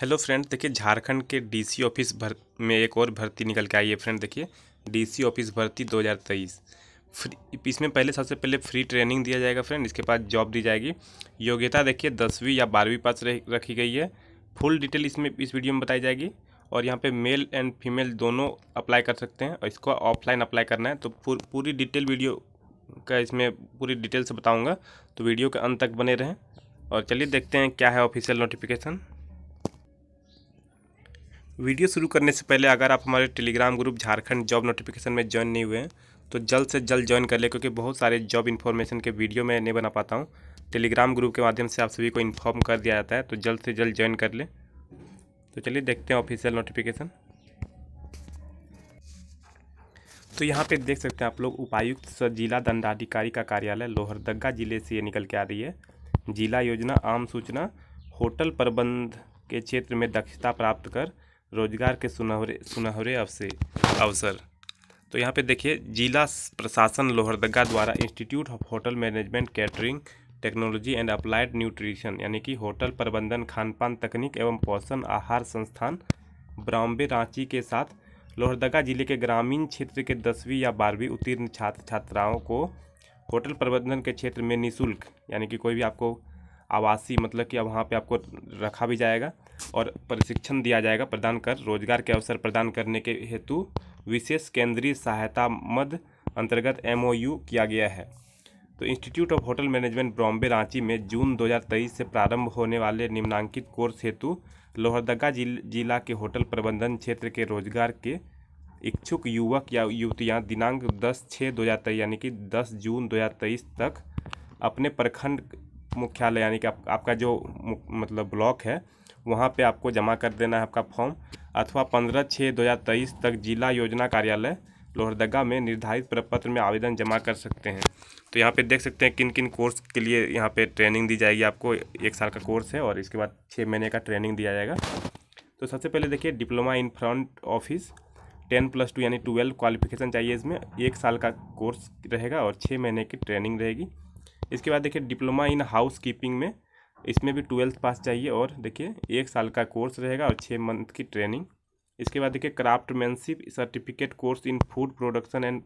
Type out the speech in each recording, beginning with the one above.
hello friend देखिए झारखंड के DC office भर में एक और भर्ती निकल के आई है फ्रेंड देखिए डीसी ऑफिस भर्ती 2023 फ्री इसमें पहले सबसे पहले फ्री ट्रेनिंग दिया जाएगा फ्रेंड इसके बाद जॉब दी जाएगी योग्यता देखिए दसवीं या बारहवीं पास रखी गई है फुल डिटेल इसमें इस वीडियो में बताई जाएगी और यहाँ पे मेल एंड फीमेल दोनों अप्लाई कर सकते हैं और इसको ऑफलाइन अप्लाई करना है तो पूर, पूरी डिटेल वीडियो का इसमें पूरी डिटेल से बताऊँगा तो वीडियो के अंत तक बने रहें और चलिए देखते हैं क्या है ऑफिशियल नोटिफिकेशन वीडियो शुरू करने से पहले अगर आप हमारे Telegram group Jharkhand job notification में ज्वाइन नहीं हुए हैं तो जल्द से जल्द ज्वाइन कर ले क्योंकि बहुत सारे जॉब इन्फॉर्मेशन के वीडियो मैं नहीं बना पाता हूँ टेलीग्राम ग्रुप के माध्यम से आप सभी को इन्फॉर्म कर दिया जाता है तो जल्द से जल्द ज्वाइन कर ले तो चलिए देखते हैं ऑफिशियल नोटिफिकेशन तो यहाँ पे देख सकते हैं आप लोग उपायुक्त स जिला दंडाधिकारी का कार्यालय लोहरदगा जिले से ये निकल के आ रही है जिला योजना आम सूचना होटल प्रबंध के क्षेत्र में दक्षता प्राप्त कर रोजगार के सुनहरे सुनहरे अवसर अवसर तो यहाँ पे देखिए जिला प्रशासन लोहरदगा द्वारा institute of hotel management catering technology and applied nutrition यानी कि होटल प्रबंधन खान पान तकनीक एवं पोषण आहार संस्थान ब्रॉम्बे रांची के साथ लोहरदगा जिले के ग्रामीण क्षेत्र के दसवीं या बारहवीं उत्तीर्ण छात्र छात्राओं को होटल प्रबंधन के क्षेत्र में निःशुल्क यानी कि कोई भी आपको आवासीय मतलब कि वहाँ पे आपको रखा भी जाएगा और प्रशिक्षण दिया जाएगा प्रदान कर रोजगार के अवसर प्रदान करने के हेतु विशेष केंद्रीय सहायता मद अंतर्गत एमओयू किया गया है तो institute of hotel management Bombay Ranchi में जून 2023 से प्रारंभ होने वाले निम्नांकित कोर्स हेतु लोहरदगा जिल, जिला के होटल प्रबंधन क्षेत्र के रोजगार के इच्छुक युवक या युवतियां दिनांक 10 छः दो यानी कि 10 जून 2023 तक अपने प्रखंड मुख्यालय यानी कि आप, आपका जो मतलब ब्लॉक है वहाँ पे आपको जमा कर देना है आपका फॉर्म अथवा पंद्रह छः दो हज़ार तेईस तक जिला योजना कार्यालय लोहरदगा में निर्धारित प्रपत्र में आवेदन जमा कर सकते हैं तो यहाँ पे देख सकते हैं किन किन कोर्स के लिए यहाँ पे ट्रेनिंग दी जाएगी आपको एक साल का कोर्स है और इसके बाद छः महीने का ट्रेनिंग दिया जाएगा तो सबसे पहले देखिए diploma in front office ten plus two यानी ट्वेल्व क्वालिफिकेशन चाहिए इसमें एक साल का कोर्स रहेगा और छः महीने की ट्रेनिंग रहेगी इसके बाद देखिए डिप्लोमा इन हाउस कीपिंग में इसमें भी ट्वेल्थ पास चाहिए और देखिए एक साल का कोर्स रहेगा और छः मंथ की ट्रेनिंग इसके बाद देखिए craftsmanship certificate course in food production and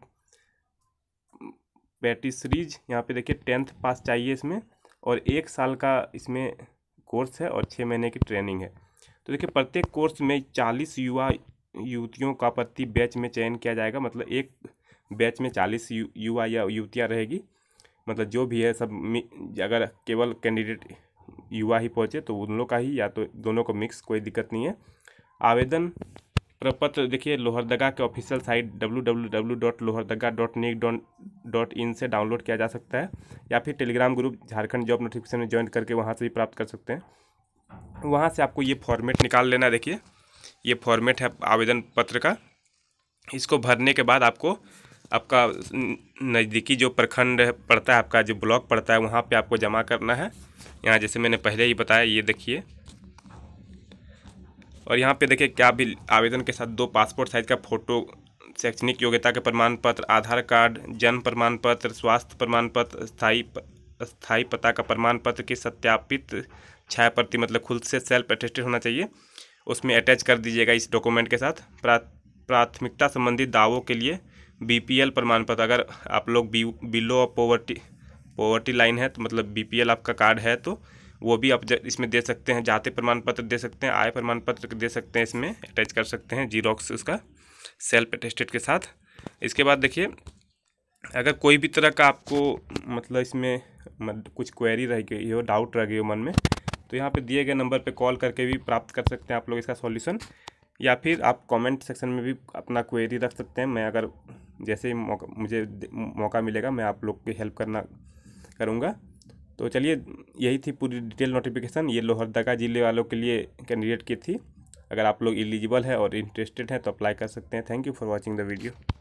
patisseries यहाँ पे देखिए टेंथ पास चाहिए इसमें और एक साल का इसमें कोर्स है और छः महीने की ट्रेनिंग है तो देखिए प्रत्येक कोर्स में चालीस युवा युवतियों का प्रति बैच में चयन किया जाएगा मतलब एक बैच में चालीस युवा या युवतियाँ रहेगी मतलब जो भी है सब अगर केवल कैंडिडेट युवा ही पहुँचे तो उन लोग का ही या तो दोनों को मिक्स कोई दिक्कत नहीं है आवेदन प्रपत्र देखिए लोहरदगा के official site W W W dot Lohardaga dot nic dot in से डाउनलोड किया जा सकता है या फिर Telegram group Jharkhand job notification में ज्वाइन करके वहाँ से भी प्राप्त कर सकते हैं वहाँ से आपको ये फॉर्मेट निकाल लेना देखिए ये फॉर्मेट है आवेदन पत्र का इसको भरने के बाद आपको आपका नज़दीकी जो प्रखंड पड़ता है आपका जो ब्लॉक पड़ता है वहाँ पे आपको जमा करना है यहाँ जैसे मैंने पहले ही बताया ये देखिए और यहाँ पे देखिए क्या भी आवेदन के साथ दो पासपोर्ट साइज़ का फ़ोटो शैक्षणिक योग्यता के प्रमाण पत्र आधार कार्ड जन्म प्रमाण पत्र स्वास्थ्य प्रमाण पत्र स्थायी स्थायी पता का प्रमाण पत्र की सत्यापित छाया प्रति मतलब खुद से सेल्फ अटेस्टेड होना चाहिए उसमें अटैच कर दीजिएगा इस डॉक्यूमेंट के साथ प्राथमिकता संबंधी दावों के लिए बीपीएल प्रमाण पत्र अगर आप लोग B below of poverty poverty line है तो मतलब बीपीएल आपका कार्ड है तो वो भी आप इसमें दे सकते हैं जाति प्रमाण पत्र दे सकते हैं आय प्रमाण पत्र दे सकते हैं इसमें अटैच कर सकते हैं जीरोक्स उसका सेल्फ अटेस्टेड के साथ इसके बाद देखिए अगर कोई भी तरह का आपको मतलब इसमें कुछ क्वेरी रह गई हो डाउट रह गई हो मन में तो यहाँ पे दिए गए नंबर पे कॉल करके भी प्राप्त कर सकते हैं आप लोग इसका सॉल्यूशन या फिर आप कमेंट सेक्शन में भी अपना क्वेरी रख सकते हैं मैं अगर जैसे ही मौका मुझे मौका मिलेगा मैं आप लोग की हेल्प करना करूँगा तो चलिए यही थी पूरी डिटेल नोटिफिकेशन ये लोहरदगा ज़िले वालों के लिए कैंडिडेट की थी अगर आप लोग एलिजिबल है और इंटरेस्टेड हैं तो अप्लाई कर सकते हैं thank you for watching the video